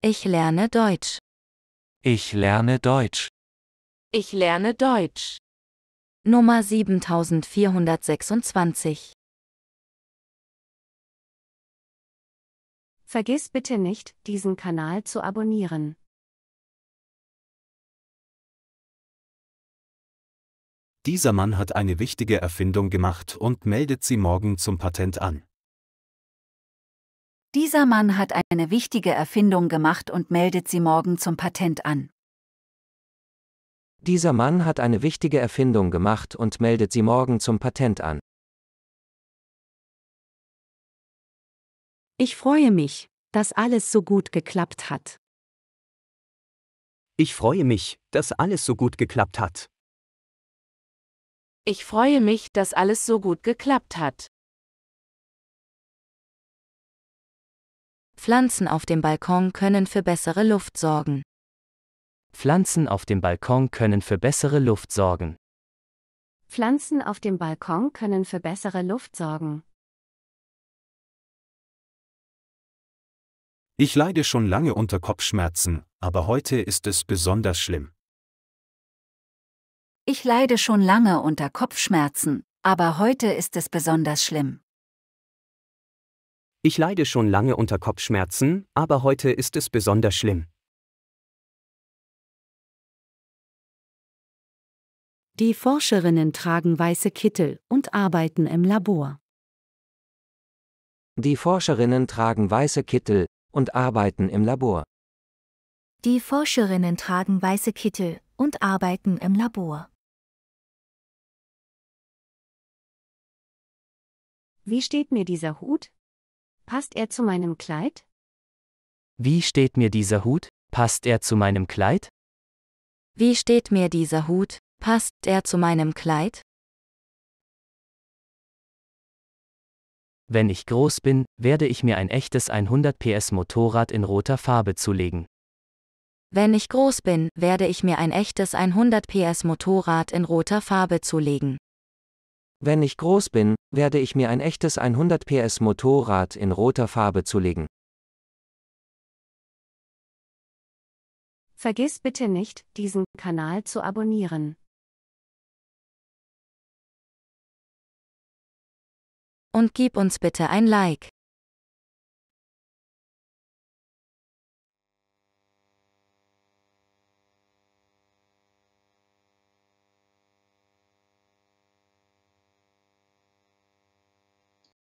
Ich lerne Deutsch. Ich lerne Deutsch. Ich lerne Deutsch. Nummer 7426. Vergiss bitte nicht, diesen Kanal zu abonnieren. Dieser Mann hat eine wichtige Erfindung gemacht und meldet sie morgen zum Patent an. Dieser Mann hat eine wichtige Erfindung gemacht und meldet sie morgen zum Patent an. Dieser Mann hat eine wichtige Erfindung gemacht und meldet sie morgen zum Patent an. Ich freue mich, dass alles so gut geklappt hat. Ich freue mich, dass alles so gut geklappt hat. Ich freue mich, dass alles so gut geklappt hat. Pflanzen auf dem Balkon können für bessere Luft sorgen. Pflanzen auf dem Balkon können für bessere Luft sorgen. Pflanzen auf dem Balkon können für bessere Luft sorgen. Ich leide schon lange unter Kopfschmerzen, aber heute ist es besonders schlimm. Ich leide schon lange unter Kopfschmerzen, aber heute ist es besonders schlimm. Ich leide schon lange unter Kopfschmerzen, aber heute ist es besonders schlimm. Die Forscherinnen tragen weiße Kittel und arbeiten im Labor. Die Forscherinnen tragen weiße Kittel und arbeiten im Labor. Die Forscherinnen tragen weiße Kittel und arbeiten im Labor. Wie steht mir dieser Hut? Passt er zu meinem Kleid? Wie steht mir dieser Hut? Passt er zu meinem Kleid? Wie steht mir dieser Hut? Passt er zu meinem Kleid? Wenn ich groß bin, werde ich mir ein echtes 100 PS Motorrad in roter Farbe zulegen. Wenn ich groß bin, werde ich mir ein echtes 100 PS Motorrad in roter Farbe zulegen. Wenn ich groß bin, werde ich mir ein echtes 100 PS Motorrad in roter Farbe zulegen. Vergiss bitte nicht, diesen Kanal zu abonnieren. Und gib uns bitte ein Like.